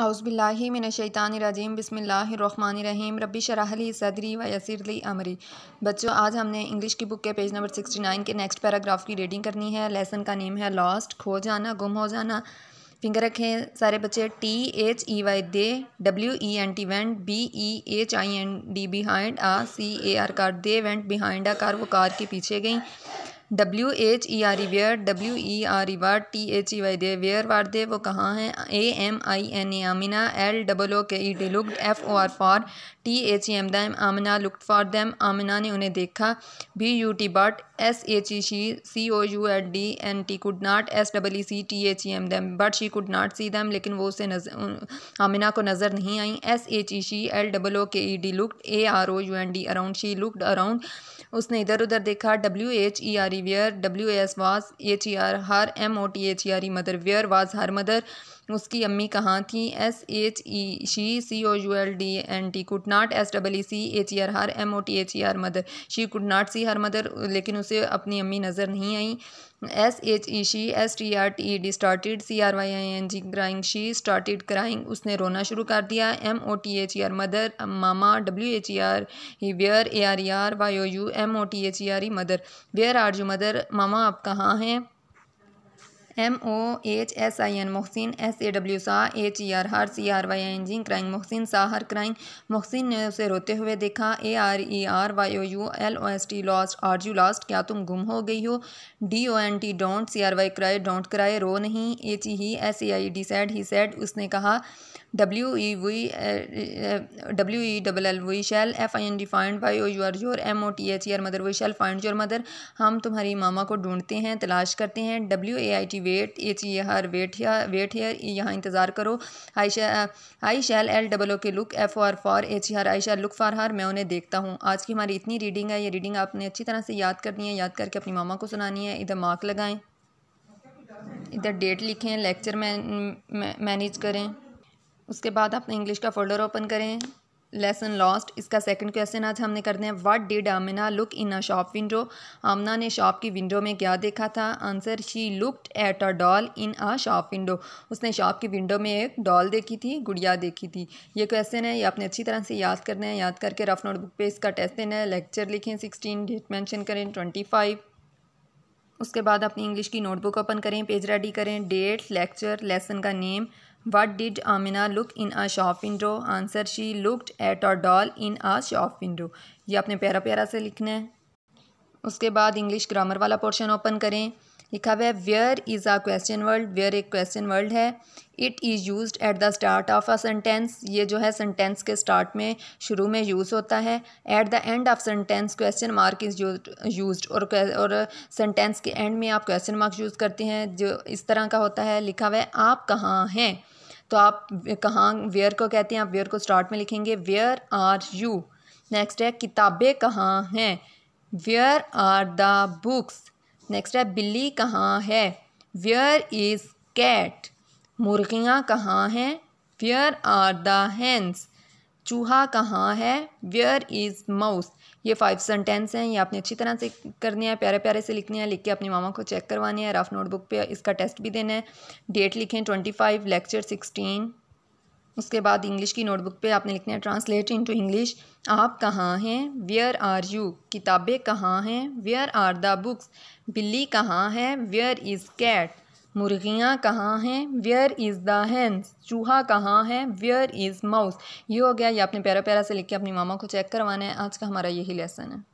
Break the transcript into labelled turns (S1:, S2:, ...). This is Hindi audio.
S1: अउज़बिल्लिमिनशैतानरजीम रहीम रबी शराहली सदरी व यसरली अमरी बच्चों आज हमने इंग्लिश की बुक के पेज नंबर सिक्सटी नाइन के नेक्स्ट पैराग्राफ की रीडिंग करनी है लेसन का नेम है लॉस्ट खो जाना गुम हो जाना फिंगर रखें सारे बच्चे T H E Y they W E N T went B E H I N D behind a C A R car they went behind a car वो कार के पीछे गई W H E R E where W E R E were T H E Y they where were they वो कहाँ हैं A M I N A Amina L double O K E D looked F O R for T H E M them Amina looked for them Amina ने उन्हें देखा B U T but S H E she C O U L D N T could not S double E see T H E M them but she could not see them लेकिन वो उसे नजर आमिना को नज़र नहीं आई S H E she L double O K E D looked A R O U N D around she looked around उसने इधर उधर देखा W H E R E where W S was H E R her M O T H E R E mother where was her mother उसकी अम्मी कहाँ थी S H E she C O U L D N T could not S double E see H E R her M O T H E R mother she could not see her mother लेकिन उसे अपनी अम्मी नज़र नहीं आई S H E she S T R T E D started C R Y I N G crying she started crying उसने रोना शुरू कर दिया M O T H E R mother मामा W H E R E where A R E are Y O U M O T H E R E mother where are you mother मामा आप कहाँ हैं M O H S I N Mohsin S A W saw H E R her C R Y N जिंग crying Mohsin saw her crying Mohsin ने उसे रोते हुए देखा A R E are Y O U L O S T lost are you lost क्या तुम गुम हो गई हो D O N T don't C R Y cry don't cry रो नहीं H E he S A I D said he said उसने कहा W E we W E double L we shall F I N D find Y O U R your M O T H E R mother we shall find your mother हम तुम्हारी मामा को ढूंढते हैं तलाश करते हैं W A I T wait H E R wait या वेट हेयर यहाँ इंतज़ार करो आई शे आई शैल L double O K look F R for H her I shall look for her मैं उन्हें देखता हूँ आज की हमारी इतनी रीडिंग है ये रीडिंग आपने अच्छी तरह से याद करनी है याद करके अपनी मामा को सुनानी है इधर मार्क लगाएँ इधर डेट लिखें लेक्चर मैनेज करें उसके बाद अपने इंग्लिश का फ़ोल्डर ओपन करें लेसन लॉस्ट इसका सेकंड क्वेश्चन आज हमने करना है what did Amina look in a shop window Amina ने शॉप की विंडो में क्या देखा था answer she looked at a doll in a shop window उसने शॉप की विंडो में एक डॉल देखी थी गुड़िया देखी थी ये क्वेश्चन है ये आपने अच्छी तरह से याद करने हैं याद करके रफ नोटबुक पे इसका टेस्ट देना है लेक्चर लिखें सिक्सटीन डेट मैंशन करें ट्वेंटी फाइव उसके बाद अपनी इंग्लिश की नोटबुक ओपन करें पेज रेडी करें डेट लेक्चर लेसन का name What did Amina look in a shop window? Answer she looked at a doll in a shop window. ये आपने प्यारा प्यारा से लिखना है उसके बाद इंग्लिश ग्रामर वाला पोर्शन ओपन करें लिखा हुआ है where is a question word where एक क्वेश्चन वर्ड है it is use at the start of a sentence ये जो है सेंटेंस के स्टार्ट में शुरू में यूज़ होता है at the end of sentence question mark is use और और सेंटेंस के एंड में आप क्वेश्चन मार्क यूज़ करते हैं जो इस तरह का होता है लिखा हुआ है आप कहाँ हैं तो आप कहाँ वेयर को कहते हैं आप वेयर को स्टार्ट में लिखेंगे वेयर आर यू नेक्स्ट है किताबें कहाँ हैं where are the books next है बिल्ली कहाँ है वेयर इज़ कैट मुर्गियाँ कहाँ हैं वेयर आर द हैंस चूहा कहाँ है वेयर इज़ माउस ये फाइव सेंटेंस हैं ये आपने अच्छी तरह से करनी है प्यारे प्यारे से लिखने हैं लिख के अपने मामा को चेक करवानी है रफ नोटबुक पे इसका टेस्ट भी देना है डेट लिखें ट्वेंटी फाइव लेक्चर सिक्सटीन उसके बाद इंग्लिश की नोटबुक पे आपने लिखना है ट्रांसलेट इनटू इंग्लिश आप कहाँ हैं वेयर आर यू किताबें कहाँ हैं वेयर आर द बुक्स बिल्ली कहाँ है वेयर इज़ कैट मुर्गियाँ कहाँ हैं वेयर इज़ द हैंस चूहा कहाँ है वेयर इज़ माउस ये हो गया ये आपने प्यारा प्यारा से लिख के अपनी मामा को चेक करवाना है आज का हमारा यही लेसन है